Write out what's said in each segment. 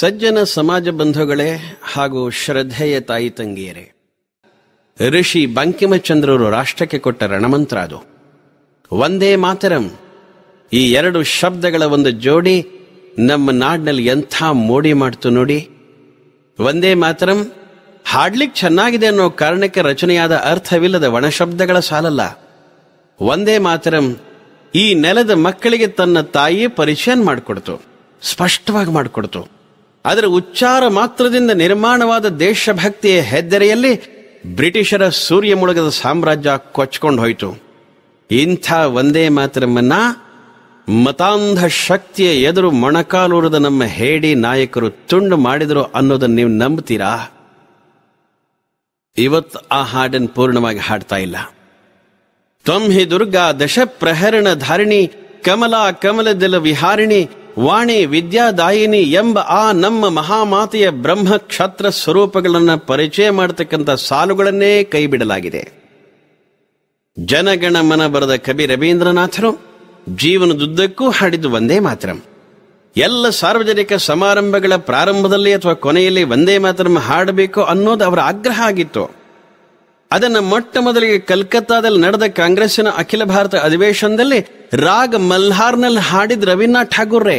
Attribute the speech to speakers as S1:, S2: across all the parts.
S1: ಸಜ್ಜನ ಸಮಾಜ ಬಂಧುಗಳೇ ಹಾಗೂ ಶ್ರದ್ಧೆಯ ತಾಯಿ ತಂಗಿಯರೇ ಋಷಿ ಬಂಕಿಮಚಂದ್ರರು ರಾಷ್ಟ್ರಕ್ಕೆ ಕೊಟ್ಟ ರಣಮಂತ್ರ ಅದು ಒಂದೇ ಮಾತರಂ ಈ ಎರಡು ಶಬ್ದಗಳ ಒಂದು ಜೋಡಿ ನಮ್ಮ ನಾಡಿನಲ್ಲಿ ಎಂಥ ಮೋಡಿ ಮಾಡ್ತು ನೋಡಿ ಒಂದೇ ಮಾತರಂ ಹಾಡ್ಲಿಕ್ಕೆ ಚೆನ್ನಾಗಿದೆ ಅನ್ನೋ ಕಾರಣಕ್ಕೆ ರಚನೆಯಾದ ಅರ್ಥವಿಲ್ಲದ ಒಣಶಬ್ದಗಳ ಸಾಲಲ್ಲ ಒಂದೇ ಮಾತರಂ ಈ ನೆಲದ ಮಕ್ಕಳಿಗೆ ತನ್ನ ತಾಯಿಯೇ ಪರಿಚಯ ಮಾಡಿಕೊಡ್ತು ಸ್ಪಷ್ಟವಾಗಿ ಮಾಡಿಕೊಡ್ತು ಅದರ ಉಚ್ಚಾರ ಮಾತ್ರದಿಂದ ನಿರ್ಮಾಣವಾದ ದೇಶಭಕ್ತಿಯ ಹೆದ್ದರೆಯಲ್ಲಿ ಬ್ರಿಟಿಷರ ಸೂರ್ಯ ಮುಳುಗದ ಸಾಮ್ರಾಜ್ಯ ಕೊಚ್ಕೊಂಡು ಹೋಯಿತು ಇಂಥ ಒಂದೇ ಮಾತ್ರಮನ್ನ ಮತಾಂಧ ಶಕ್ತಿಯ ಎದುರು ಮೊಣಕಾಲೂರದ ನಮ್ಮ ಹೇಡಿ ನಾಯಕರು ತುಂಡು ಮಾಡಿದರು ಅನ್ನೋದನ್ನು ನೀವು ನಂಬ್ತೀರಾ ಇವತ್ತು ಆ ಹಾಡನ್ನು ಪೂರ್ಣವಾಗಿ ಹಾಡ್ತಾ ಇಲ್ಲ ತೊಂಹಿ ದುರ್ಗಾ ದಶ ಪ್ರಹರಣ ಧಾರಿಣಿ ಕಮಲಾ ಕಮಲದಲ ವಿಹಾರಿಣಿ ವಾಣಿ ವಿದ್ಯಾದಾಯಿನಿ ಎಂಬ ಆ ನಮ್ಮ ಮಹಾಮಾತೆಯ ಕ್ಷತ್ರ ಸ್ವರೂಪಗಳನ್ನು ಪರಿಚಯ ಮಾಡತಕ್ಕಂಥ ಸಾಲುಗಳನ್ನೇ ಕೈಬಿಡಲಾಗಿದೆ ಜನಗಣ ಮನ ಬರೆದ ಕವಿ ರವೀಂದ್ರನಾಥರು ಜೀವನದುದ್ದಕ್ಕೂ ಹಾಡಿದ್ದು ಒಂದೇ ಮಾತ್ರ ಎಲ್ಲ ಸಾರ್ವಜನಿಕ ಸಮಾರಂಭಗಳ ಪ್ರಾರಂಭದಲ್ಲಿ ಅಥವಾ ಕೊನೆಯಲ್ಲಿ ಒಂದೇ ಮಾತ್ರ ಹಾಡಬೇಕು ಅನ್ನೋದು ಅವರ ಆಗ್ರಹ ಆಗಿತ್ತು ಅದನ್ನು ಮೊಟ್ಟ ಮೊದಲಿಗೆ ಕಲ್ಕತ್ತಾದಲ್ಲಿ ನಡೆದ ಕಾಂಗ್ರೆಸ್ಸಿನ ಅಖಿಲ ಭಾರತ ಅಧಿವೇಶನದಲ್ಲಿ ರಾಗ ಮಲ್ಹಾರ್ನಲ್ಲಿ ಹಾಡಿದ ರವೀಂದ್ರನಾಥ್ ಠಾಗೂರ್ರೆ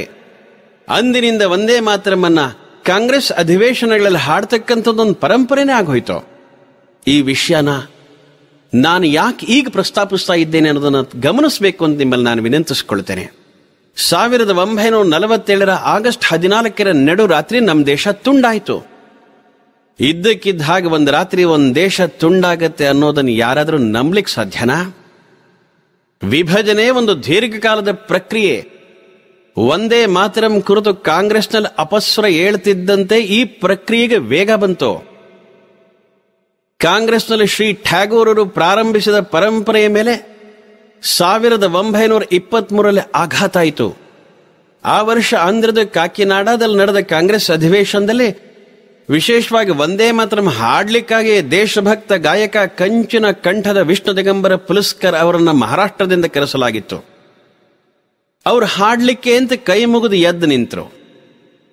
S1: ಅಂದಿನಿಂದ ಒಂದೇ ಮಾತ್ರಮನ್ನ ಕಾಂಗ್ರೆಸ್ ಅಧಿವೇಶನಗಳಲ್ಲಿ ಹಾಡ್ತಕ್ಕಂಥದ್ದೊಂದು ಪರಂಪರೆನೇ ಆಗೋಯ್ತು ಈ ವಿಷಯನ ನಾನು ಯಾಕೆ ಈಗ ಪ್ರಸ್ತಾಪಿಸ್ತಾ ಇದ್ದೇನೆ ಅನ್ನೋದನ್ನ ಗಮನಿಸಬೇಕು ಅಂತ ನಿಮ್ಮಲ್ಲಿ ನಾನು ವಿನಂತಿಸ್ಕೊಳ್ತೇನೆ ಸಾವಿರದ ಒಂಬೈನೂರ ನಲವತ್ತೇಳರ ಆಗಸ್ಟ್ ಹದಿನಾಲ್ಕರ ನಡು ರಾತ್ರಿ ನಮ್ಮ ದೇಶ ತುಂಡಾಯಿತು ಇದ್ದಕ್ಕಿದ್ದ ಹಾಗೆ ಒಂದು ರಾತ್ರಿ ಒಂದು ದೇಶ ತುಂಡಾಗತ್ತೆ ಅನ್ನೋದನ್ನು ಯಾರಾದರೂ ನಂಬಲಿಕ್ಕೆ ಸಾಧ್ಯನಾ ವಿಭಜನೆ ಒಂದು ದೀರ್ಘಕಾಲದ ಪ್ರಕ್ರಿಯೆ ಒಂದೇ ಮಾತರಂ ಕುರಿತು ಕಾಂಗ್ರೆಸ್ನಲ್ಲಿ ಅಪಸ್ವರ ಹೇಳ್ತಿದ್ದಂತೆ ಈ ಪ್ರಕ್ರಿಯೆಗೆ ವೇಗ ಬಂತು ಕಾಂಗ್ರೆಸ್ನಲ್ಲಿ ಶ್ರೀ ಠ್ಯಾಗೂರರು ಪ್ರಾರಂಭಿಸಿದ ಪರಂಪರೆಯ ಮೇಲೆ ಸಾವಿರದ ಒಂಬೈನೂರ ಮೂರಲ್ಲಿ ಆಘಾತ ಆಯಿತು ಆ ವರ್ಷ ಆಂಧ್ರದ ಕಾಕಿನಾಡಾದಲ್ಲಿ ನಡೆದ ಕಾಂಗ್ರೆಸ್ ಅಧಿವೇಶನದಲ್ಲಿ ವಿಶೇಷವಾಗಿ ವಂದೇ ಮಾತರಂ ಹಾಡ್ಲಿಕ್ಕಾಗಿ ದೇಶಭಕ್ತ ಗಾಯಕ ಕಂಚಿನ ಕಂಠದ ವಿಷ್ಣು ದಿಗಂಬರ ಪುಲಸ್ಕರ್ ಅವರನ್ನು ಮಹಾರಾಷ್ಟ್ರದಿಂದ ಕರೆಸಲಾಗಿತ್ತು ಅವರು ಹಾಡ್ಲಿಕ್ಕೆ ಅಂತ ಕೈ ಮುಗಿದು ಎದ್ದು ನಿಂತರು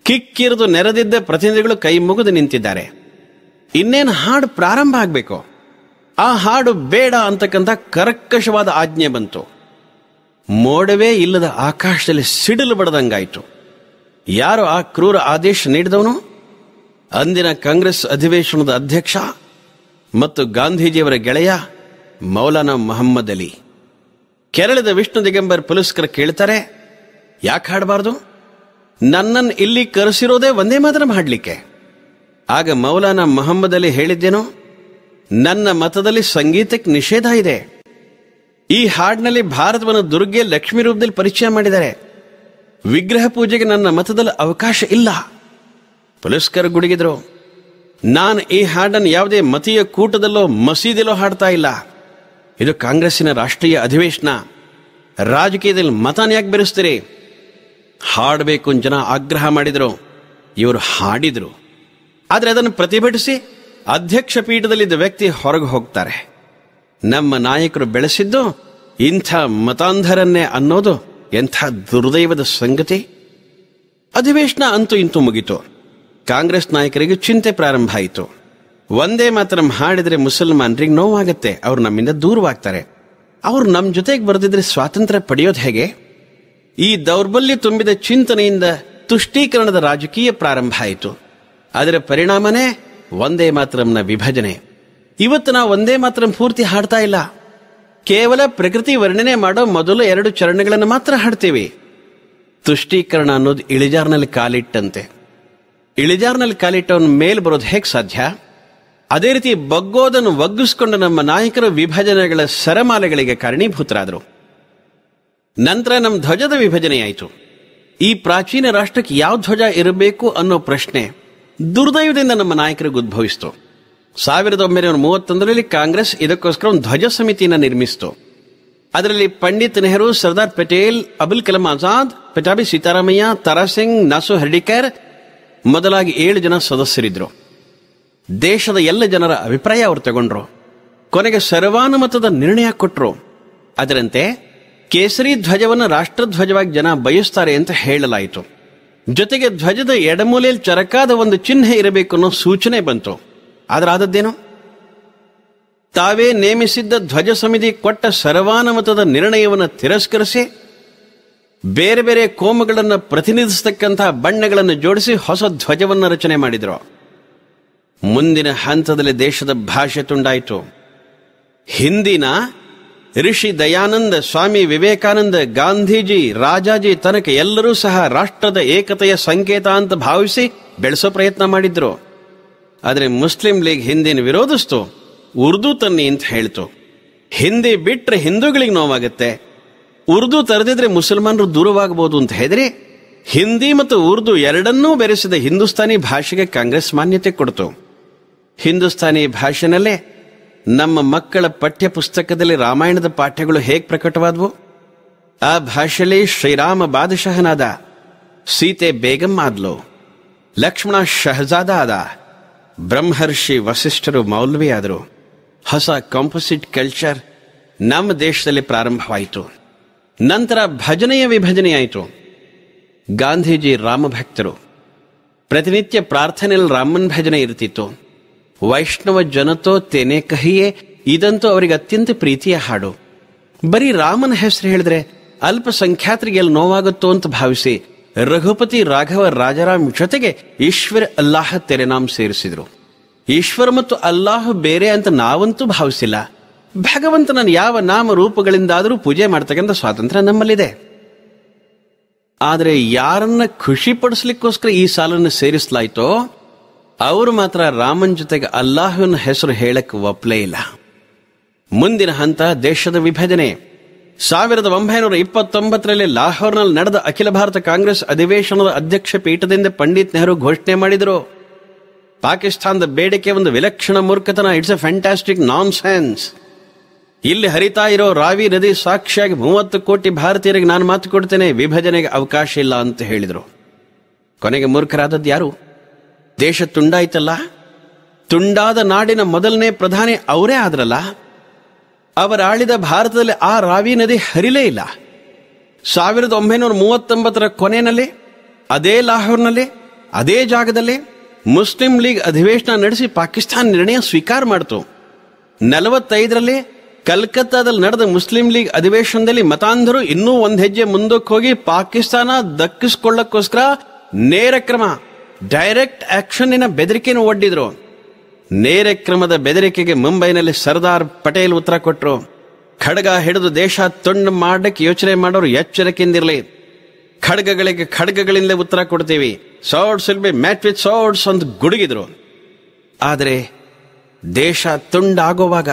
S1: ಕಿಕ್ಕಿರಿದು ನೆರೆದಿದ್ದ ಪ್ರತಿನಿಧಿಗಳು ಕೈ ಮುಗಿದು ನಿಂತಿದ್ದಾರೆ ಇನ್ನೇನು ಹಾಡು ಪ್ರಾರಂಭ ಆಗಬೇಕು ಆ ಹಾಡು ಬೇಡ ಅಂತಕ್ಕಂಥ ಕರ್ಕಶವಾದ ಆಜ್ಞೆ ಬಂತು ಮೋಡವೇ ಇಲ್ಲದ ಆಕಾಶದಲ್ಲಿ ಸಿಡಿಲು ಬಡದಂಗಾಯಿತು ಯಾರು ಆ ಕ್ರೂರ ಆದೇಶ ನೀಡಿದವನು ಅಂದಿನ ಕಾಂಗ್ರೆಸ್ ಅಧಿವೇಶನದ ಅಧ್ಯಕ್ಷ ಮತ್ತು ಗಾಂಧೀಜಿಯವರ ಗೆಳೆಯ ಮೌಲಾನಾ ಮೊಹಮ್ಮದ್ ಅಲಿ ಕೆರಳದ ವಿಷ್ಣು ದಿಗಂಬರ್ ಪುಲಸ್ಕರ್ ಕೇಳ್ತಾರೆ ಯಾಕೆ ಹಾಡಬಾರ್ದು ನನ್ನನ್ನು ಇಲ್ಲಿ ಕರೆಸಿರೋದೇ ಒಂದೇ ಮಾತ್ರ ಹಾಡಲಿಕ್ಕೆ ಆಗ ಮೌಲಾನಾ ಮೊಹಮ್ಮದ್ ಅಲಿ ಹೇಳಿದ್ದೇನೋ ನನ್ನ ಮತದಲ್ಲಿ ಸಂಗೀತಕ್ಕೆ ನಿಷೇಧ ಇದೆ ಈ ಹಾಡಿನಲ್ಲಿ ಭಾರತವನ್ನು ದುರ್ಗೆ ಲಕ್ಷ್ಮಿ ರೂಪದಲ್ಲಿ ಪರಿಚಯ ಮಾಡಿದ್ದಾರೆ ವಿಗ್ರಹ ಪೂಜೆಗೆ ನನ್ನ ಮತದಲ್ಲಿ ಅವಕಾಶ ಇಲ್ಲ ಪುಲಸ್ಕರ್ ಗುಡುಗಿದ್ರು ನಾನು ಈ ಹಾಡನ್ನು ಯಾವುದೇ ಮತೀಯ ಕೂಟದಲ್ಲೋ ಮಸೀದಿಲೋ ಹಾಡ್ತಾ ಇಲ್ಲ ಇದು ಕಾಂಗ್ರೆಸ್ಸಿನ ರಾಷ್ಟ್ರೀಯ ಅಧಿವೇಶನ ರಾಜಕೀಯದಲ್ಲಿ ಮತಾನ ಯಾಕೆ ಬೆರೆಸ್ತೀರಿ ಹಾಡಬೇಕು ಜನ ಆಗ್ರಹ ಮಾಡಿದರು ಇವರು ಹಾಡಿದರು ಆದರೆ ಅದನ್ನು ಪ್ರತಿಭಟಿಸಿ ಅಧ್ಯಕ್ಷ ಪೀಠದಲ್ಲಿದ್ದ ವ್ಯಕ್ತಿ ಹೊರಗೆ ಹೋಗ್ತಾರೆ ನಮ್ಮ ನಾಯಕರು ಬೆಳೆಸಿದ್ದು ಇಂಥ ಮತಾಂಧರನ್ನೇ ಅನ್ನೋದು ಎಂಥ ದುರ್ದೈವದ ಸಂಗತಿ ಅಧಿವೇಶನ ಅಂತೂ ಇಂತೂ ಮುಗಿತು ಕಾಂಗ್ರೆಸ್ ನಾಯಕರಿಗೆ ಚಿಂತೆ ಪ್ರಾರಂಭ ಆಯಿತು ಒಂದೇ ಮಾತ್ರ ಹಾಡಿದ್ರೆ ಮುಸಲ್ಮಾನರಿಗೆ ನೋವಾಗುತ್ತೆ ಅವ್ರು ನಮ್ಮಿಂದ ದೂರವಾಗ್ತಾರೆ ಅವ್ರು ನಮ್ಮ ಜೊತೆಗೆ ಬರೆದಿದ್ರೆ ಸ್ವಾತಂತ್ರ್ಯ ಪಡೆಯೋದು ಹೇಗೆ ಈ ದೌರ್ಬಲ್ಯ ತುಂಬಿದ ಚಿಂತನೆಯಿಂದ ತುಷ್ಟೀಕರಣದ ರಾಜಕೀಯ ಪ್ರಾರಂಭ ಆಯಿತು ಅದರ ಪರಿಣಾಮನೇ ಒಂದೇ ಮಾತ್ರಂನ ವಿಭಜನೆ ಇವತ್ತು ನಾವು ಒಂದೇ ಮಾತ್ರಂ ಪೂರ್ತಿ ಹಾಡ್ತಾ ಇಲ್ಲ ಕೇವಲ ಪ್ರಕೃತಿ ವರ್ಣನೆ ಮಾಡೋ ಮೊದಲು ಎರಡು ಚರಣಗಳನ್ನು ಮಾತ್ರ ಹಾಡ್ತೀವಿ ತುಷ್ಟೀಕರಣ ಅನ್ನೋದು ಇಳಿಜಾರ್ನಲ್ಲಿ ಕಾಲಿಟ್ಟಂತೆ ಇಳಿಜಾರ್ನಲ್ಲಿ ಕಾಲಿಟ್ಟವನ ಮೇಲೆ ಬರೋದು ಹೇಗೆ ಸಾಧ್ಯ ಅದೇ ರೀತಿ ಬಗ್ಗೋದನ್ನು ಒಗ್ಗಿಸ್ಕೊಂಡು ನಮ್ಮ ನಾಯಕರು ವಿಭಜನೆಗಳ ಸರಮಾಲೆಗಳಿಗೆ ಕಾರಣೀಭೂತರಾದರು ನಂತರ ನಮ್ಮ ಧ್ವಜದ ವಿಭಜನೆಯಾಯಿತು ಈ ಪ್ರಾಚೀನ ರಾಷ್ಟ್ರಕ್ಕೆ ಯಾವ ಧ್ವಜ ಇರಬೇಕು ಅನ್ನೋ ಪ್ರಶ್ನೆ ದುರ್ದೈವದಿಂದ ನಮ್ಮ ನಾಯಕರಿಗೆ ಉದ್ಭವಿಸಿತು ಸಾವಿರದ ಒಂಬೈನೂರ ಮೂವತ್ತೊಂದರಲ್ಲಿ ಕಾಂಗ್ರೆಸ್ ಇದಕ್ಕೋಸ್ಕರ ಒಂದು ಧ್ವಜ ಸಮಿತಿಯನ್ನು ನಿರ್ಮಿಸಿತು ಅದರಲ್ಲಿ ಪಂಡಿತ್ ನೆಹರು ಸರ್ದಾರ್ ಪಟೇಲ್ ಅಬುಲ್ ಕಲಾಂ ಆಜಾದ್ ಪಟಾಬಿ ಸೀತಾರಾಮಯ್ಯ ತಾರಾ ಸಿಂಗ್ ನಾಸು ಹರ್ಡಿಕರ್ ಮೊದಲಾಗಿ ಏಳು ಜನ ಸದಸ್ಯರಿದ್ದರು ದೇಶದ ಎಲ್ಲ ಜನರ ಅಭಿಪ್ರಾಯ ಅವರು ತಗೊಂಡ್ರು ಕೊನೆಗೆ ಸರ್ವಾನುಮತದ ನಿರ್ಣಯ ಕೊಟ್ಟರು ಅದರಂತೆ ಕೇಸರಿ ಧ್ವಜವನ್ನು ರಾಷ್ಟ್ರಧ್ವಜವಾಗಿ ಜನ ಬಯಸ್ತಾರೆ ಅಂತ ಹೇಳಲಾಯಿತು ಜೊತೆಗೆ ಧ್ವಜದ ಎಡಮೂಲೆಯಲ್ಲಿ ಚರಕಾದ ಒಂದು ಚಿಹ್ನೆ ಇರಬೇಕು ಅನ್ನೋ ಸೂಚನೆ ಬಂತು ಆದರೆ ತಾವೇ ನೇಮಿಸಿದ್ದ ಧ್ವಜ ಸಮಿತಿ ಕೊಟ್ಟ ಸರ್ವಾನುಮತದ ನಿರ್ಣಯವನ್ನು ತಿರಸ್ಕರಿಸಿ ಬೇರೆ ಬೇರೆ ಕೋಮಗಳನ್ನು ಪ್ರತಿನಿಧಿಸತಕ್ಕಂತಹ ಬಣ್ಣಗಳನ್ನು ಜೋಡಿಸಿ ಹೊಸ ಧ್ವಜವನ್ನು ರಚನೆ ಮಾಡಿದರು ಮುಂದಿನ ಹಂತದಲ್ಲಿ ದೇಶದ ಭಾಷೆ ತುಂಡಾಯಿತು ಹಿಂದಿನ ಋಷಿ ದಯಾನಂದ ಸ್ವಾಮಿ ವಿವೇಕಾನಂದ ಗಾಂಧೀಜಿ ರಾಜಾಜಿ ತನಕ ಎಲ್ಲರೂ ಸಹ ರಾಷ್ಟ್ರದ ಏಕತೆಯ ಸಂಕೇತ ಅಂತ ಭಾವಿಸಿ ಬೆಳೆಸೋ ಪ್ರಯತ್ನ ಮಾಡಿದ್ರು ಆದರೆ ಮುಸ್ಲಿಂ ಲೀಗ್ ಹಿಂದಿನ ವಿರೋಧಿಸ್ತು ಉರ್ದು ತನ್ನಿ ಅಂತ ಹೇಳ್ತು ಹಿಂದಿ ಬಿಟ್ಟರೆ ಹಿಂದೂಗಳಿಗೆ ನೋವಾಗುತ್ತೆ ಉರ್ದು ತರದಿದ್ರೆ ಮುಸಲ್ಮಾನರು ದೂರವಾಗಬಹುದು ಅಂತ ಹೇಳಿದ್ರೆ ಹಿಂದಿ ಮತ್ತು ಉರ್ದು ಎರಡನ್ನೂ ಬೆರೆಸಿದ ಹಿಂದೂಸ್ತಾನಿ ಭಾಷೆಗೆ ಕಾಂಗ್ರೆಸ್ ಮಾನ್ಯತೆ ಕೊಡ್ತು ಹಿಂದೂಸ್ತಾನಿ ಭಾಷೆನಲ್ಲೇ ನಮ್ಮ ಮಕ್ಕಳ ಪಠ್ಯ ಪುಸ್ತಕದಲ್ಲಿ ರಾಮಾಯಣದ ಪಾಠ್ಯಗಳು ಹೇಗೆ ಪ್ರಕಟವಾದವು ಆ ಭಾಷೆಯಲ್ಲಿ ಶ್ರೀರಾಮ ಬಾದಶಹನಾದ ಸೀತೆ ಬೇಗಂ ಆದ್ಲು ಲಕ್ಷ್ಮಣ ಶಹಜಾದ ಆದ ಬ್ರಹ್ಮರ್ಷಿ ವಸಿಷ್ಠರು ಮೌಲ್ವಿ ಆದರು ಹೊಸ ಕಾಂಪೋಸಿಟ್ ಕಲ್ಚರ್ ನಮ್ಮ ದೇಶದಲ್ಲಿ ಪ್ರಾರಂಭವಾಯಿತು ನಂತರ ಭಜನೆಯ ವಿಭಜನೆಯಾಯಿತು ಗಾಂಧೀಜಿ ರಾಮಭಕ್ತರು ಪ್ರತಿನಿತ್ಯ ಪ್ರಾರ್ಥನೆಯಲ್ಲಿ ರಾಮನ್ ಭಜನೆ ಇರ್ತಿತ್ತು ವೈಷ್ಣವ ಜನತೋ ತೆನೆ ಕಹಿಯೇ ಇದಂತೂ ಅವರಿಗೆ ಅತ್ಯಂತ ಪ್ರೀತಿಯ ಹಾಡು ಬರೀ ರಾಮನ ಹೆಸರು ಹೇಳಿದ್ರೆ ಅಲ್ಪಸಂಖ್ಯಾತರಿಗೆ ಎಲ್ಲಿ ನೋವಾಗುತ್ತೋ ಅಂತ ಭಾವಿಸಿ ರಘುಪತಿ ರಾಘವ ರಾಜರಾಮ್ ಜೊತೆಗೆ ಈಶ್ವರ ಅಲ್ಲಾಹ ತೆರೆನಾಮ್ ಸೇರಿಸಿದರು ಈಶ್ವರ ಮತ್ತು ಅಲ್ಲಾಹ್ ಬೇರೆ ಅಂತ ನಾವಂತೂ ಭಾವಿಸಿಲ್ಲ ಭಗವಂತನನ್ನು ಯಾವ ನಾಮ ರೂಪಗಳಿಂದಾದರೂ ಪೂಜೆ ಮಾಡ್ತಕ್ಕಂಥ ಸ್ವಾತಂತ್ರ್ಯ ನಮ್ಮಲ್ಲಿದೆ ಆದರೆ ಯಾರನ್ನ ಖುಷಿ ಪಡಿಸ್ಲಿಕ್ಕೋಸ್ಕರ ಈ ಸಾಲನ್ನು ಸೇರಿಸಲಾಯ್ತೋ ಅವರು ಮಾತ್ರ ರಾಮನ್ ಜೊತೆಗೆ ಅಲ್ಲಾಹನ ಹೆಸರು ಹೇಳಕ್ಕೆ ಒಪ್ಪಲೇ ಇಲ್ಲ ಮುಂದಿನ ಹಂತ ದೇಶದ ವಿಭಜನೆ ಸಾವಿರದ ಒಂಬೈನೂರ ಇಪ್ಪತ್ತೊಂಬತ್ತರಲ್ಲಿ ಲಾಹೋರ್ನಲ್ಲಿ ನಡೆದ ಅಖಿಲ ಭಾರತ ಕಾಂಗ್ರೆಸ್ ಅಧಿವೇಶನದ ಅಧ್ಯಕ್ಷ ಪೀಠದಿಂದ ಪಂಡಿತ್ ನೆಹರು ಘೋಷಣೆ ಮಾಡಿದರು ಪಾಕಿಸ್ತಾನದ ಬೇಡಿಕೆ ಒಂದು ವಿಲಕ್ಷಣ ಮೂರ್ಖತನ it's a fantastic nonsense ಇಲ್ಲಿ ಹರಿತಾ ಇರೋ ರಾವಿ ನದಿ ಸಾಕ್ಷಿಯಾಗಿ ಮೂವತ್ತು ಕೋಟಿ ಭಾರತೀಯರಿಗೆ ನಾನು ಮಾತು ಕೊಡ್ತೇನೆ ವಿಭಜನೆಗೆ ಅವಕಾಶ ಇಲ್ಲ ಅಂತ ಹೇಳಿದರು ಕೊನೆಗೆ ಮೂರ್ಖರಾದದ್ದು ಯಾರು ದೇಶ ತುಂಡಾಯ್ತಲ್ಲ ತುಂಡಾದ ನಾಡಿನ ಮೊದಲನೇ ಪ್ರಧಾನಿ ಅವರೇ ಆದ್ರಲ್ಲ ಅವರಾಳಿದ ಭಾರತದಲ್ಲಿ ಆ ರಾವಿ ನದಿ ಹರಿಲೇ ಇಲ್ಲ ಸಾವಿರದ ಒಂಬೈನೂರ ಮೂವತ್ತೊಂಬತ್ತರ ಕೊನೆಯಲ್ಲಿ ಅದೇ ಲಾಹೋರ್ನಲ್ಲಿ ಅದೇ ಜಾಗದಲ್ಲಿ ಮುಸ್ಲಿಂ ಲೀಗ್ ಅಧಿವೇಶನ ನಡೆಸಿ ಪಾಕಿಸ್ತಾನ ನಿರ್ಣಯ ಸ್ವೀಕಾರ ಮಾಡಿತು ನಲವತ್ತೈದರಲ್ಲಿ ಕಲ್ಕತ್ತಾದಲ್ಲಿ ನಡೆದ ಮುಸ್ಲಿಂ ಲೀಗ್ ಅಧಿವೇಶನದಲ್ಲಿ ಮತಾಂಧರು ಇನ್ನೂ ಒಂದು ಹೆಜ್ಜೆ ಮುಂದಕ್ಕೆ ಹೋಗಿ ಪಾಕಿಸ್ತಾನ ದಕ್ಕಿಸ್ಕೊಳ್ಳೋಕ್ಕೋಸ್ಕರ ನೇರ ಕ್ರಮ ಡೈರೆಕ್ಟ್ ಆಕ್ಷನ್ನಿನ ಬೆದರಿಕೆಯನ್ನು ಒಡ್ಡಿದ್ರು ನೇರ ಕ್ರಮದ ಬೆದರಿಕೆಗೆ ಮುಂಬೈನಲ್ಲಿ ಸರ್ದಾರ್ ಪಟೇಲ್ ಉತ್ತರ ಕೊಟ್ಟರು ಖಡ್ಗ ಹಿಡಿದು ದೇಶ ತುಂಡು ಮಾಡಕ್ಕೆ ಯೋಚನೆ ಮಾಡೋರು ಎಚ್ಚರಿಕೆಯಿಂದಿರಲಿ ಖಡ್ಗಗಳಿಗೆ ಖಡ್ಗಗಳಿಂದ ಉತ್ತರ ಕೊಡ್ತೀವಿ swords be match with swords ಅಂತ ಗುಡುಗಿದ್ರು ಆದರೆ ದೇಶ ತುಂಡಾಗುವಾಗ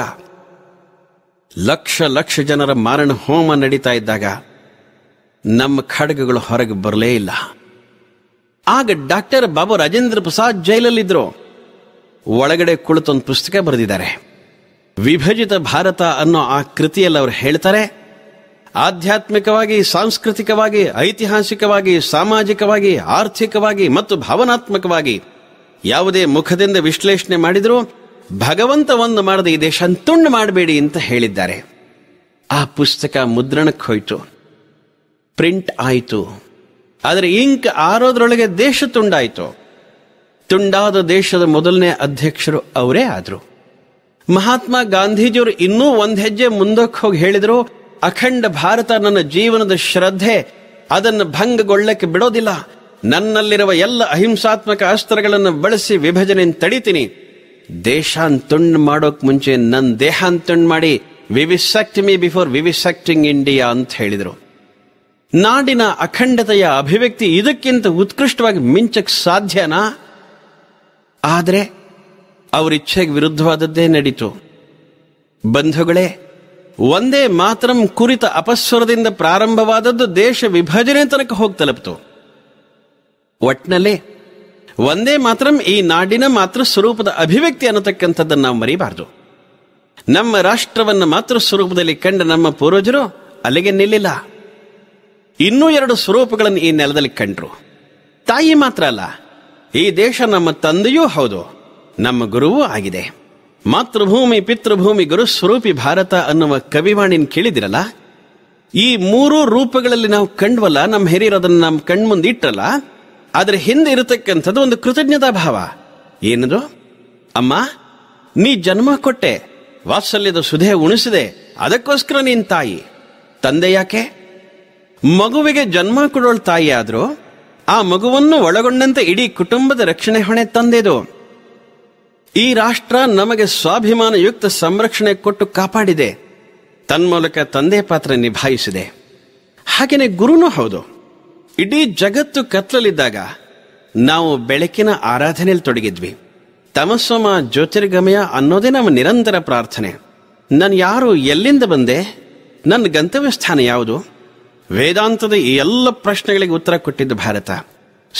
S1: ಲಕ್ಷ ಲಕ್ಷ ಜನರ ಮಾರಣ ಹೋಮ ನಡೀತಾ ಇದ್ದಾಗ ನಮ್ಮ ಖಡ್ಗಗಳು ಹೊರಗೆ ಬರಲೇ ಇಲ್ಲ ಆಗ ಡಾಕ್ಟರ್ ಬಾಬು ರಾಜೇಂದ್ರ ಪ್ರಸಾದ್ ಜೈಲಲ್ಲಿದ್ದರು ಒಳಗಡೆ ಕುಳಿತೊಂದು ಪುಸ್ತಕ ಬರೆದಿದ್ದಾರೆ ವಿಭಜಿತ ಭಾರತ ಅನ್ನೋ ಆ ಕೃತಿಯಲ್ಲಿ ಅವರು ಹೇಳ್ತಾರೆ ಆಧ್ಯಾತ್ಮಿಕವಾಗಿ ಸಾಂಸ್ಕೃತಿಕವಾಗಿ ಐತಿಹಾಸಿಕವಾಗಿ ಸಾಮಾಜಿಕವಾಗಿ ಆರ್ಥಿಕವಾಗಿ ಮತ್ತು ಭಾವನಾತ್ಮಕವಾಗಿ ಯಾವುದೇ ಮುಖದಿಂದ ವಿಶ್ಲೇಷಣೆ ಮಾಡಿದರೂ ಭಗವಂತ ಒಂದು ಮಾಡದೆ ಈ ದೇಶ ತುಂಡು ಮಾಡಬೇಡಿ ಅಂತ ಹೇಳಿದ್ದಾರೆ ಆ ಪುಸ್ತಕ ಮುದ್ರಣಕ್ಕೆ ಹೋಯ್ತು ಪ್ರಿಂಟ್ ಆಯಿತು ಆದರೆ ಇಂಕ್ ಆರೋದ್ರೊಳಗೆ ದೇಶ ತುಂಡಾಯಿತು ತುಂಡಾದ ದೇಶದ ಮೊದಲನೇ ಅಧ್ಯಕ್ಷರು ಅವರೇ ಆದರು ಮಹಾತ್ಮ ಗಾಂಧೀಜಿಯವರು ಇನ್ನೂ ಒಂದು ಹೆಜ್ಜೆ ಮುಂದಕ್ಕೆ ಹೋಗಿ ಹೇಳಿದರು ಅಖಂಡ ಭಾರತ ನನ್ನ ಜೀವನದ ಶ್ರದ್ಧೆ ಅದನ್ನು ಭಂಗಗೊಳ್ಳಕ್ಕೆ ಬಿಡೋದಿಲ್ಲ ನನ್ನಲ್ಲಿರುವ ಎಲ್ಲ ಅಹಿಂಸಾತ್ಮಕ ಅಸ್ತ್ರಗಳನ್ನು ಬಳಸಿ ವಿಭಜನೆಯನ್ನು ತಡಿತೀನಿ ದೇಶಾನ್ ತುಂಡ್ ಮಾಡೋಕ್ ಮುಂಚೆ ನನ್ನ ದೇಹಾನ್ ತುಂಡ್ ಮಾಡಿ ವಿವಿಸೆಕ್ಟ್ ಮಿ ಬಿಫೋರ್ ವಿವಿಸೆಕ್ಟಿಂಗ್ ಇಂಡಿಯಾ ಅಂತ ಹೇಳಿದರು ನಾಡಿನ ಅಖಂಡತೆಯ ಅಭಿವ್ಯಕ್ತಿ ಇದಕ್ಕಿಂತ ಉತ್ಕೃಷ್ಟವಾಗಿ ಮಿಂಚಕ್ಕೆ ಸಾಧ್ಯನಾ ಆದರೆ ಇಚ್ಛೆಗೆ ವಿರುದ್ಧವಾದದ್ದೇ ನಡೀತು ಬಂಧುಗಳೇ ಒಂದೇ ಮಾತ್ರಂ ಕುರಿತ ಅಪಸ್ವರದಿಂದ ಪ್ರಾರಂಭವಾದದ್ದು ದೇಶ ವಿಭಜನೆ ತನಕ ಹೋಗಿ ತಲುಪಿತು ಒಟ್ನಲ್ಲಿ ಒಂದೇ ಮಾತ್ರ ಈ ನಾಡಿನ ಮಾತೃ ಸ್ವರೂಪದ ಅಭಿವ್ಯಕ್ತಿ ಅನ್ನತಕ್ಕಂಥದ್ದನ್ನು ನಾವು ಮರಿಬಾರದು ನಮ್ಮ ರಾಷ್ಟ್ರವನ್ನು ಮಾತೃ ಸ್ವರೂಪದಲ್ಲಿ ಕಂಡ ನಮ್ಮ ಪೂರ್ವಜರು ಅಲ್ಲಿಗೆ ನಿಲ್ಲಿಲ್ಲ ಇನ್ನೂ ಎರಡು ಸ್ವರೂಪಗಳನ್ನು ಈ ನೆಲದಲ್ಲಿ ಕಂಡ್ರು ತಾಯಿ ಮಾತ್ರ ಅಲ್ಲ ಈ ದೇಶ ನಮ್ಮ ತಂದೆಯೂ ಹೌದು ನಮ್ಮ ಗುರುವೂ ಆಗಿದೆ ಮಾತೃಭೂಮಿ ಪಿತೃಭೂಮಿ ಗುರು ಸ್ವರೂಪಿ ಭಾರತ ಅನ್ನುವ ಕವಿವಾಣಿನ ಕೇಳಿದಿರಲ್ಲ ಈ ಮೂರು ರೂಪಗಳಲ್ಲಿ ನಾವು ಕಂಡ್ವಲ್ಲ ನಮ್ಮ ಹಿರಿಯರು ಅದನ್ನು ನಮ್ಮ ಕಣ್ಮುಂದಿಟ್ಟರಲ್ಲ ಆದರೆ ಹಿಂದೆ ಇರತಕ್ಕಂಥದ್ದು ಒಂದು ಕೃತಜ್ಞತಾ ಭಾವ ಏನದು ಅಮ್ಮ ನೀ ಜನ್ಮ ಕೊಟ್ಟೆ ವಾತ್ಸಲ್ಯದ ಸುಧೆ ಉಣಿಸಿದೆ ಅದಕ್ಕೋಸ್ಕರ ನೀನ್ ತಾಯಿ ತಂದೆ ಯಾಕೆ ಮಗುವಿಗೆ ಜನ್ಮ ಕೊಡೋಳು ತಾಯಿ ಆದರೂ ಆ ಮಗುವನ್ನು ಒಳಗೊಂಡಂತೆ ಇಡೀ ಕುಟುಂಬದ ರಕ್ಷಣೆ ಹೊಣೆ ತಂದೆದು ಈ ರಾಷ್ಟ್ರ ನಮಗೆ ಸ್ವಾಭಿಮಾನಯುಕ್ತ ಸಂರಕ್ಷಣೆ ಕೊಟ್ಟು ಕಾಪಾಡಿದೆ ತನ್ಮೂಲಕ ತಂದೆ ಪಾತ್ರ ನಿಭಾಯಿಸಿದೆ ಹಾಗೆಯೇ ಗುರುನೂ ಹೌದು ಇಡೀ ಜಗತ್ತು ಕತ್ತಲಲ್ಲಿದ್ದಾಗ ನಾವು ಬೆಳಕಿನ ಆರಾಧನೆಯಲ್ಲಿ ತೊಡಗಿದ್ವಿ ತಮಸ್ಸಮ ಜ್ಯೋತಿರ್ಗಮಯ ಅನ್ನೋದೇ ನಮ್ಮ ನಿರಂತರ ಪ್ರಾರ್ಥನೆ ನಾನು ಯಾರು ಎಲ್ಲಿಂದ ಬಂದೆ ನನ್ನ ಗಂತವ್ಯ ಸ್ಥಾನ ಯಾವುದು ವೇದಾಂತದ ಈ ಎಲ್ಲ ಪ್ರಶ್ನೆಗಳಿಗೆ ಉತ್ತರ ಕೊಟ್ಟಿದ್ದು ಭಾರತ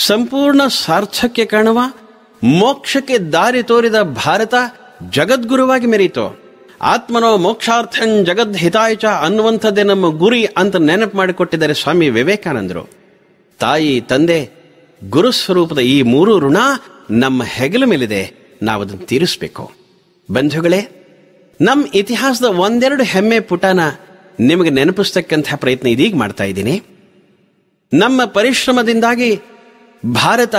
S1: ಸಂಪೂರ್ಣ ಸಾರ್ಥಕ್ಕೆ ಕಾಣುವ ಮೋಕ್ಷಕ್ಕೆ ದಾರಿ ತೋರಿದ ಭಾರತ ಜಗದ್ಗುರುವಾಗಿ ಮೆರೀತು ಆತ್ಮನೋ ಮೋಕ್ಷಾರ್ಥಂ ಜಗದ್ ಹಿತಾಯಚ ಅನ್ನುವಂಥದ್ದೇ ನಮ್ಮ ಗುರಿ ಅಂತ ನೆನಪು ಮಾಡಿಕೊಟ್ಟಿದ್ದಾರೆ ಸ್ವಾಮಿ ವಿವೇಕಾನಂದರು ತಾಯಿ ತಂದೆ ಗುರು ಸ್ವರೂಪದ ಈ ಮೂರು ಋಣ ನಮ್ಮ ಹೆಗಲ ಮೇಲಿದೆ ನಾವು ಅದನ್ನು ತೀರಿಸಬೇಕು ಬಂಧುಗಳೇ ನಮ್ಮ ಇತಿಹಾಸದ ಒಂದೆರಡು ಹೆಮ್ಮೆ ಪುಟನ ನಿಮಗೆ ನೆನಪಿಸ್ತಕ್ಕಂತಹ ಪ್ರಯತ್ನ ಇದೀಗ ಮಾಡ್ತಾ ಇದ್ದೀನಿ ನಮ್ಮ ಪರಿಶ್ರಮದಿಂದಾಗಿ ಭಾರತ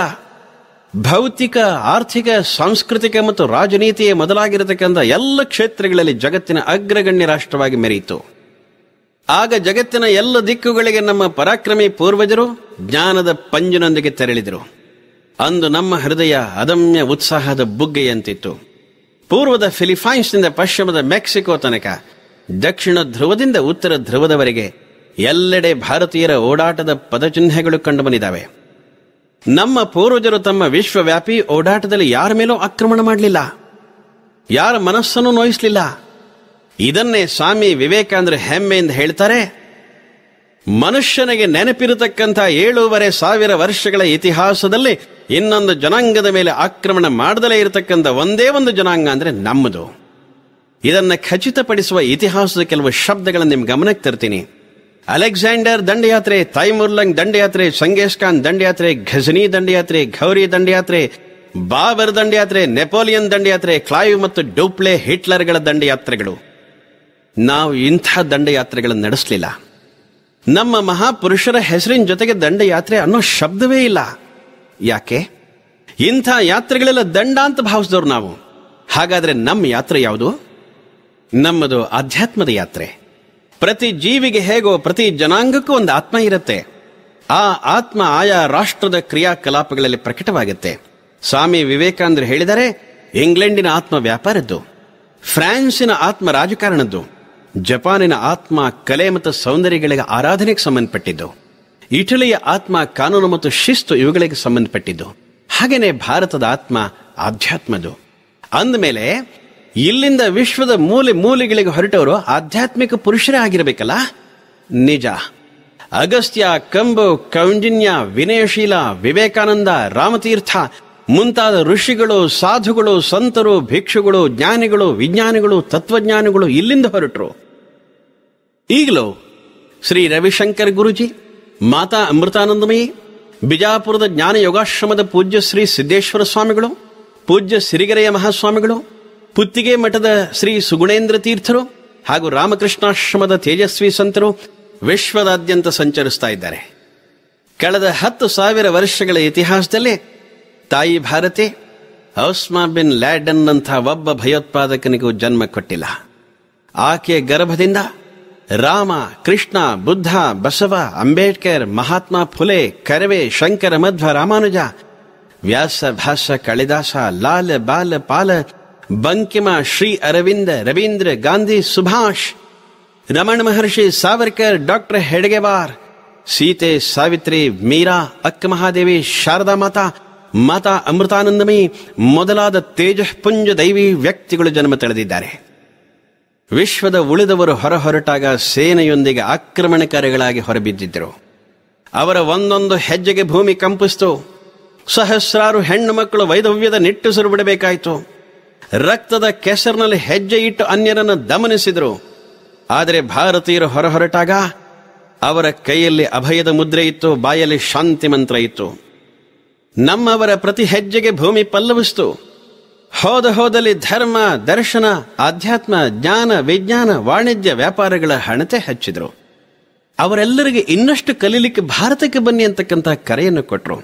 S1: ಭೌತಿಕ ಆರ್ಥಿಕ ಸಾಂಸ್ಕೃತಿಕ ಮತ್ತು ರಾಜನೀತಿಯ ಮೊದಲಾಗಿರತಕ್ಕಂಥ ಎಲ್ಲ ಕ್ಷೇತ್ರಗಳಲ್ಲಿ ಜಗತ್ತಿನ ಅಗ್ರಗಣ್ಯ ರಾಷ್ಟ್ರವಾಗಿ ಮೆರೆಯಿತು ಆಗ ಜಗತ್ತಿನ ಎಲ್ಲ ದಿಕ್ಕುಗಳಿಗೆ ನಮ್ಮ ಪರಾಕ್ರಮಿ ಪೂರ್ವಜರು ಜ್ಞಾನದ ಪಂಜಿನೊಂದಿಗೆ ತೆರಳಿದರು ಅಂದು ನಮ್ಮ ಹೃದಯ ಅದಮ್ಯ ಉತ್ಸಾಹದ ಬುಗ್ಗೆಯಂತಿತ್ತು ಪೂರ್ವದ ಫಿಲಿಪೈನ್ಸ್ನಿಂದ ಪಶ್ಚಿಮದ ಮೆಕ್ಸಿಕೋ ತನಕ ದಕ್ಷಿಣ ಧ್ರುವದಿಂದ ಉತ್ತರ ಧ್ರುವದವರೆಗೆ ಎಲ್ಲೆಡೆ ಭಾರತೀಯರ ಓಡಾಟದ ಪದಚಿಹ್ನೆಗಳು ಬಂದಿದ್ದಾವೆ ನಮ್ಮ ಪೂರ್ವಜರು ತಮ್ಮ ವಿಶ್ವವ್ಯಾಪಿ ಓಡಾಟದಲ್ಲಿ ಯಾರ ಮೇಲೂ ಆಕ್ರಮಣ ಮಾಡಲಿಲ್ಲ ಯಾರ ಮನಸ್ಸನ್ನು ನೋಯಿಸಲಿಲ್ಲ ಇದನ್ನೇ ಸ್ವಾಮಿ ವಿವೇಕಾನಂದರು ಹೆಮ್ಮೆಯಿಂದ ಹೇಳ್ತಾರೆ ಮನುಷ್ಯನಿಗೆ ನೆನಪಿರತಕ್ಕಂಥ ಏಳೂವರೆ ಸಾವಿರ ವರ್ಷಗಳ ಇತಿಹಾಸದಲ್ಲಿ ಇನ್ನೊಂದು ಜನಾಂಗದ ಮೇಲೆ ಆಕ್ರಮಣ ಮಾಡದಲೇ ಇರತಕ್ಕಂಥ ಒಂದೇ ಒಂದು ಜನಾಂಗ ಅಂದರೆ ನಮ್ಮದು ಇದನ್ನು ಖಚಿತಪಡಿಸುವ ಇತಿಹಾಸದ ಕೆಲವು ಶಬ್ದಗಳನ್ನು ನಿಮ್ಮ ಗಮನಕ್ಕೆ ತರ್ತೀನಿ ಅಲೆಕ್ಸಾಂಡರ್ ದಂಡಯಾತ್ರೆ ತೈಮುರ್ಲಂಗ್ ದಂಡಯಾತ್ರೆ ಸಂಗೇಶ್ ಖಾನ್ ದಂಡಯಾತ್ರೆ ಘಜನಿ ದಂಡಯಾತ್ರೆ ಘೌರಿ ದಂಡಯಾತ್ರೆ ಬಾಬರ್ ದಂಡಯಾತ್ರೆ ನೆಪೋಲಿಯನ್ ದಂಡಯಾತ್ರೆ ಕ್ಲಾಯ್ ಮತ್ತು ಡೋಪ್ಲೆ ಹಿಟ್ಲರ್ಗಳ ದಂಡಯಾತ್ರೆಗಳು ನಾವು ಇಂಥ ದಂಡಯಾತ್ರೆಗಳನ್ನು ನಡೆಸಲಿಲ್ಲ ನಮ್ಮ ಮಹಾಪುರುಷರ ಹೆಸರಿನ ಜೊತೆಗೆ ದಂಡಯಾತ್ರೆ ಅನ್ನೋ ಶಬ್ದವೇ ಇಲ್ಲ ಯಾಕೆ ಇಂಥ ಯಾತ್ರೆಗಳೆಲ್ಲ ದಂಡ ಅಂತ ಭಾವಿಸಿದವ್ರು ನಾವು ಹಾಗಾದರೆ ನಮ್ಮ ಯಾತ್ರೆ ಯಾವುದು ನಮ್ಮದು ಆಧ್ಯಾತ್ಮದ ಯಾತ್ರೆ ಪ್ರತಿ ಜೀವಿಗೆ ಹೇಗೋ ಪ್ರತಿ ಜನಾಂಗಕ್ಕೂ ಒಂದು ಆತ್ಮ ಇರುತ್ತೆ ಆ ಆತ್ಮ ಆಯಾ ರಾಷ್ಟ್ರದ ಕ್ರಿಯಾಕಲಾಪಗಳಲ್ಲಿ ಪ್ರಕಟವಾಗುತ್ತೆ ಸ್ವಾಮಿ ವಿವೇಕಾನಂದರು ಹೇಳಿದರೆ ಇಂಗ್ಲೆಂಡಿನ ಆತ್ಮ ವ್ಯಾಪಾರದ್ದು ಫ್ರಾನ್ಸಿನ ಆತ್ಮ ರಾಜಕಾರಣದ್ದು ಜಪಾನಿನ ಆತ್ಮ ಕಲೆ ಮತ್ತು ಸೌಂದರ್ಯಗಳಿಗೆ ಆರಾಧನೆಗೆ ಸಂಬಂಧಪಟ್ಟಿದ್ದು ಇಟಲಿಯ ಆತ್ಮ ಕಾನೂನು ಮತ್ತು ಶಿಸ್ತು ಇವುಗಳಿಗೆ ಸಂಬಂಧಪಟ್ಟಿದ್ದು ಹಾಗೆಯೇ ಭಾರತದ ಆತ್ಮ ಆಧ್ಯಾತ್ಮದು ಅಂದಮೇಲೆ ಇಲ್ಲಿಂದ ವಿಶ್ವದ ಮೂಲೆ ಮೂಲೆಗಳಿಗೆ ಹೊರಟವರು ಆಧ್ಯಾತ್ಮಿಕ ಪುರುಷರೇ ಆಗಿರಬೇಕಲ್ಲ ನಿಜ ಅಗಸ್ತ್ಯ ಕಂಬು ಕೌಂಜಿನ್ಯ ವಿನಯಶೀಲ ವಿವೇಕಾನಂದ ರಾಮತೀರ್ಥ ಮುಂತಾದ ಋಷಿಗಳು ಸಾಧುಗಳು ಸಂತರು ಭಿಕ್ಷುಗಳು ಜ್ಞಾನಿಗಳು ವಿಜ್ಞಾನಿಗಳು ತತ್ವಜ್ಞಾನಿಗಳು ಇಲ್ಲಿಂದ ಹೊರಟರು ಈಗಲೂ ಶ್ರೀ ರವಿಶಂಕರ್ ಗುರುಜಿ ಮಾತಾ ಅಮೃತಾನಂದಮಯಿ ಬಿಜಾಪುರದ ಜ್ಞಾನ ಯೋಗಾಶ್ರಮದ ಪೂಜ್ಯ ಶ್ರೀ ಸಿದ್ದೇಶ್ವರ ಸ್ವಾಮಿಗಳು ಪೂಜ್ಯ ಸಿರಿಗೆರೆಯ ಮಹಾಸ್ವಾಮಿಗಳು ಪುತ್ತಿಗೆ ಮಠದ ಶ್ರೀ ಸುಗುಣೇಂದ್ರ ತೀರ್ಥರು ಹಾಗೂ ರಾಮಕೃಷ್ಣಾಶ್ರಮದ ತೇಜಸ್ವಿ ಸಂತರು ವಿಶ್ವದಾದ್ಯಂತ ಸಂಚರಿಸ್ತಾ ಇದ್ದಾರೆ ಕಳೆದ ಹತ್ತು ಸಾವಿರ ವರ್ಷಗಳ ಇತಿಹಾಸದಲ್ಲಿ ತೈ ಭಾರತೇ ಅಹ್ಮಬಿನ ಲಾದನ್ ಅಂತ ಒಬ್ಬ ಭಯೋತ್ಪಾದಕನಿಗೆ ಜನ್ಮ ಕೊಟ್ಟಿಲ್ಲ ಆಕೆ ಗರ್ಭದಿಂದ ರಾಮ ಕೃಷ್ಣ ಬುದ್ಧ ಬಸವ ಅಂಬೇಡ್ಕರ್ ಮಹಾತ್ಮ ಫುಲೆ ಕರವೇ ಶಂಕರ ಮಧ್ವಾ ರಾಮಾನುಜ ವ್ಯಾಸ ಭಾಷ ಕಲೇದಾಶ ಲಾಲ ಬಾಲ ಪಾಲೆ ಬಂಕিমা ಶ್ರೀ ಅರವಿಂದ ರವೀಂದ್ರ ಗಾಂಧಿ ಸುಭಾಷ್ ರಮಣ ಮಹರ್ಷಿ ಸಾವರ್ಕರ್ ಡಾಕ್ಟರ್ ಹೆಡ್ಗೆವಾರ ಸೀತೆ ಸಾವಿತ್ರಿ ಮೀರಾ ಅಕ್ಕ ಮಹಾದೇವಿ ಶarda ಮಾತಾ ಮಾತಾ ಅಮೃತಾನಂದಮಿ ಮೊದಲಾದ ತೇಜಃಪುಂಜ ದೈವಿ ವ್ಯಕ್ತಿಗಳು ಜನ್ಮ ತಳೆದಿದ್ದಾರೆ ವಿಶ್ವದ ಉಳಿದವರು ಹೊರ ಹೊರಟಾಗ ಸೇನೆಯೊಂದಿಗೆ ಆಕ್ರಮಣಕಾರಿಗಳಾಗಿ ಹೊರಬಿದ್ದಿದ್ದರು ಅವರ ಒಂದೊಂದು ಹೆಜ್ಜೆಗೆ ಭೂಮಿ ಕಂಪಿಸ್ತು ಸಹಸ್ರಾರು ಹೆಣ್ಣು ಮಕ್ಕಳು ವೈದವ್ಯದ ನಿಟ್ಟುಸಿರು ಬಿಡಬೇಕಾಯಿತು ರಕ್ತದ ಕೆಸರಿನಲ್ಲಿ ಹೆಜ್ಜೆ ಇಟ್ಟು ಅನ್ಯರನ್ನು ದಮನಿಸಿದರು ಆದರೆ ಭಾರತೀಯರು ಹೊರ ಹೊರಟಾಗ ಅವರ ಕೈಯಲ್ಲಿ ಅಭಯದ ಮುದ್ರೆ ಇತ್ತು ಬಾಯಲ್ಲಿ ಶಾಂತಿ ಮಂತ್ರ ಇತ್ತು ನಮ್ಮವರ ಪ್ರತಿ ಹೆಜ್ಜೆಗೆ ಭೂಮಿ ಪಲ್ಲವಿಸ್ತು ಹೋದ ಹೋದಲ್ಲಿ ಧರ್ಮ ದರ್ಶನ ಆಧ್ಯಾತ್ಮ ಜ್ಞಾನ ವಿಜ್ಞಾನ ವಾಣಿಜ್ಯ ವ್ಯಾಪಾರಗಳ ಹಣತೆ ಹಚ್ಚಿದರು ಅವರೆಲ್ಲರಿಗೆ ಇನ್ನಷ್ಟು ಕಲೀಲಿಕ್ಕೆ ಭಾರತಕ್ಕೆ ಬನ್ನಿ ಅಂತಕ್ಕಂಥ ಕರೆಯನ್ನು ಕೊಟ್ಟರು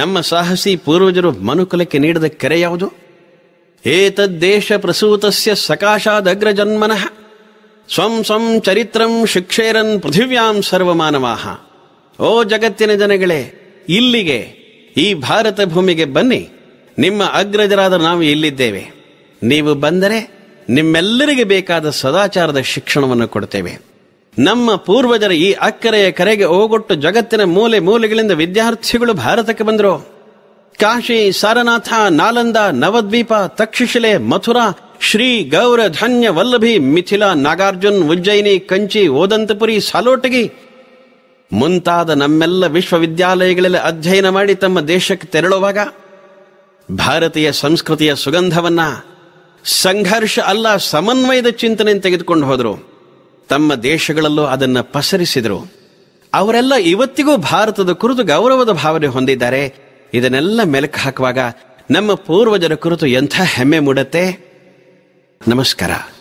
S1: ನಮ್ಮ ಸಾಹಸಿ ಪೂರ್ವಜರು ಮನುಕುಲಕ್ಕೆ ನೀಡಿದ ಕರೆ ಯಾವುದು ಏತದ್ದೇಶ ಪ್ರಸೂತಸ್ಯ ಸಕಾಶಾದಗ್ರಜನ್ಮನಃ ಸ್ವಂ ಸ್ವಂ ಚರಿತ್ರಂ ಶಿಕ್ಷೇರನ್ ಪೃಥಿವ್ಯಾಂ ಸರ್ವಮಾನವಾಹ ಓ ಜಗತ್ತಿನ ಜನಗಳೇ ಇಲ್ಲಿಗೆ ಈ ಭಾರತ ಭೂಮಿಗೆ ಬನ್ನಿ ನಿಮ್ಮ ಅಗ್ರಜರಾದ ನಾವು ಇಲ್ಲಿದ್ದೇವೆ ನೀವು ಬಂದರೆ ನಿಮ್ಮೆಲ್ಲರಿಗೆ ಬೇಕಾದ ಸದಾಚಾರದ ಶಿಕ್ಷಣವನ್ನು ಕೊಡ್ತೇವೆ ನಮ್ಮ ಪೂರ್ವಜರ ಈ ಅಕ್ಕರೆಯ ಕರೆಗೆ ಓಗೊಟ್ಟು ಜಗತ್ತಿನ ಮೂಲೆ ಮೂಲೆಗಳಿಂದ ವಿದ್ಯಾರ್ಥಿಗಳು ಭಾರತಕ್ಕೆ ಬಂದರು ಕಾಶಿ ಸಾರನಾಥ ನಾಲಂದ ನವದ್ವೀಪ ತಕ್ಷಶಿಲೆ ಮಥುರಾ ಶ್ರೀ ಗೌರ ಧನ್ಯ ವಲ್ಲಭಿ ಮಿಥಿಲಾ ನಾಗಾರ್ಜುನ್ ಉಜ್ಜಯಿನಿ ಕಂಚಿ ಓದಂತಪುರಿ ಸಾಲೋಟಗಿ ಮುಂತಾದ ನಮ್ಮೆಲ್ಲ ವಿಶ್ವವಿದ್ಯಾಲಯಗಳಲ್ಲಿ ಅಧ್ಯಯನ ಮಾಡಿ ತಮ್ಮ ದೇಶಕ್ಕೆ ತೆರಳುವಾಗ ಭಾರತೀಯ ಸಂಸ್ಕೃತಿಯ ಸುಗಂಧವನ್ನ ಸಂಘರ್ಷ ಅಲ್ಲ ಸಮನ್ವಯದ ಚಿಂತನೆಯನ್ನು ತೆಗೆದುಕೊಂಡು ಹೋದರು ತಮ್ಮ ದೇಶಗಳಲ್ಲೂ ಅದನ್ನು ಪಸರಿಸಿದರು ಅವರೆಲ್ಲ ಇವತ್ತಿಗೂ ಭಾರತದ ಕುರಿತು ಗೌರವದ ಭಾವನೆ ಹೊಂದಿದ್ದಾರೆ ಇದನ್ನೆಲ್ಲ ಮೆಲುಕು ಹಾಕುವಾಗ ನಮ್ಮ ಪೂರ್ವಜರ ಕುರಿತು ಎಂಥ ಹೆಮ್ಮೆ ಮೂಡತ್ತೆ ನಮಸ್ಕಾರ